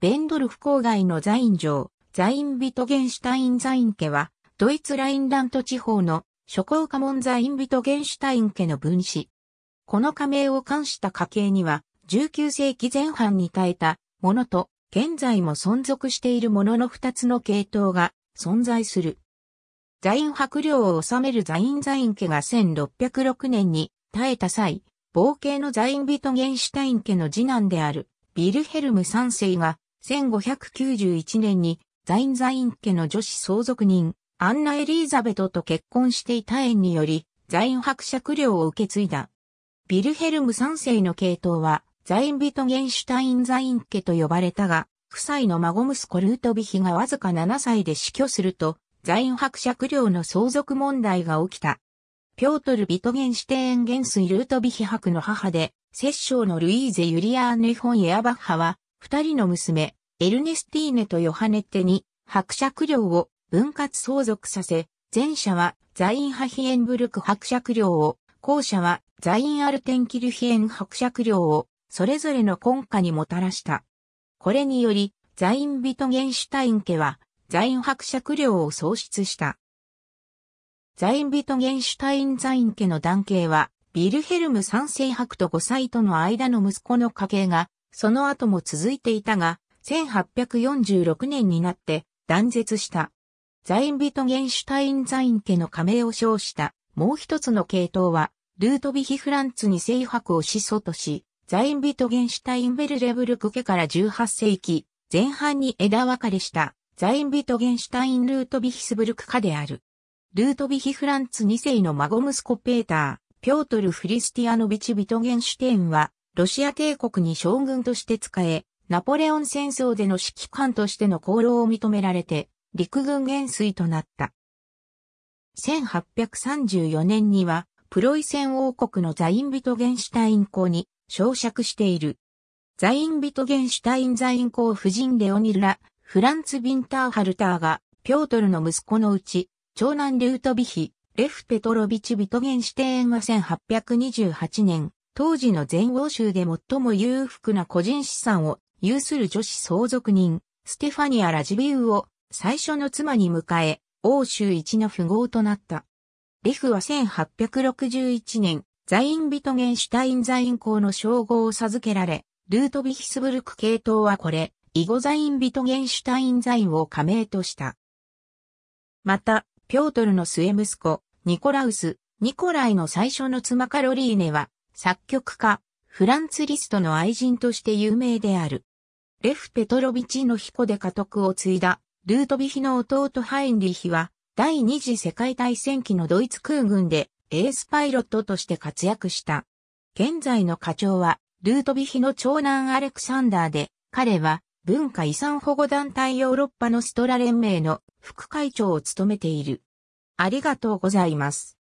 ベンドルフ郊外のザイン城、ザインビトゲンシュタインザイン家は、ドイツラインラント地方の諸侯家門ザインビトゲンシュタイン家の分子。この加盟を冠した家系には、19世紀前半に耐えたものと、現在も存続しているものの2つの系統が存在する。ザイン伯領を治めるザインザイン家が1606年に耐えた際、冒険のザインビトゲンシュタイン家の次男であるビルヘルム3世が1591年にザインザイン家の女子相続人、アンナ・エリーザベトと結婚していた縁により、ザイン伯爵領を受け継いだ。ビルヘルム3世の系統は、ザインビトゲンシュタインザイン家と呼ばれたが、夫妻の孫息子ルートビヒがわずか7歳で死去すると、ザイン伯爵領の相続問題が起きた。ピョートル・ビトゲンシュテーン元帥ルートビヒ伯の母で、摂政のルイーゼ・ユリアーヌ・フォン・エアバッハは、二人の娘、エルネスティーネとヨハネッテに伯爵領を分割相続させ、前者はザインハヒエンブルク伯爵領を、後者はザインアルテンキルヒエン伯爵領を、それぞれの根下にもたらした。これにより、ザインビトゲンシュタイン家は、ザイン伯爵領を創出した。ザインビトゲンシュタインザイン家の男系は、ビルヘルム三世伯と五歳との間の息子の家系が、その後も続いていたが、1846年になって断絶した。ザインビトゲンシュタインザイン家の加盟を称したもう一つの系統は、ルートビヒフランツに制白を始祖とし、ザインビトゲンシュタインベルレブルク家から18世紀前半に枝分かれしたザインビトゲンシュタインルートビヒスブルク家である。ルートビヒフランツ2世の孫息子ペーター、ピョートル・フリスティアノビチ・ビトゲンシュテインは、ロシア帝国に将軍として仕え、ナポレオン戦争での指揮官としての功労を認められて、陸軍元帥となった。1834年には、プロイセン王国のザインビトゲンシュタイン公に昇爵している。ザインビトゲンシュタインザイン公夫人レオニルラ、フランツ・ビンターハルターが、ピョートルの息子のうち、長男ルートビヒ、レフ・ペトロビチ・ビトゲンシュテーンは1828年、当時の全欧州で最も裕福な個人資産を有する女子相続人、ステファニア・ラジビウを最初の妻に迎え、欧州一の富豪となった。リフは1861年、ザインビトゲンシュタインザイン公の称号を授けられ、ルートビヒスブルク系統はこれ、イゴザインビトゲンシュタインザインを加盟とした。また、ピョートルの末息子、ニコラウス、ニコライの最初の妻カロリーネは、作曲家、フランツ・リストの愛人として有名である。レフ・ペトロビチの彦で家督を継いだ、ルートビヒの弟ハインリヒは、第二次世界大戦期のドイツ空軍で、エースパイロットとして活躍した。現在の課長は、ルートビヒの長男アレクサンダーで、彼は、文化遺産保護団体ヨーロッパのストラ連盟の副会長を務めている。ありがとうございます。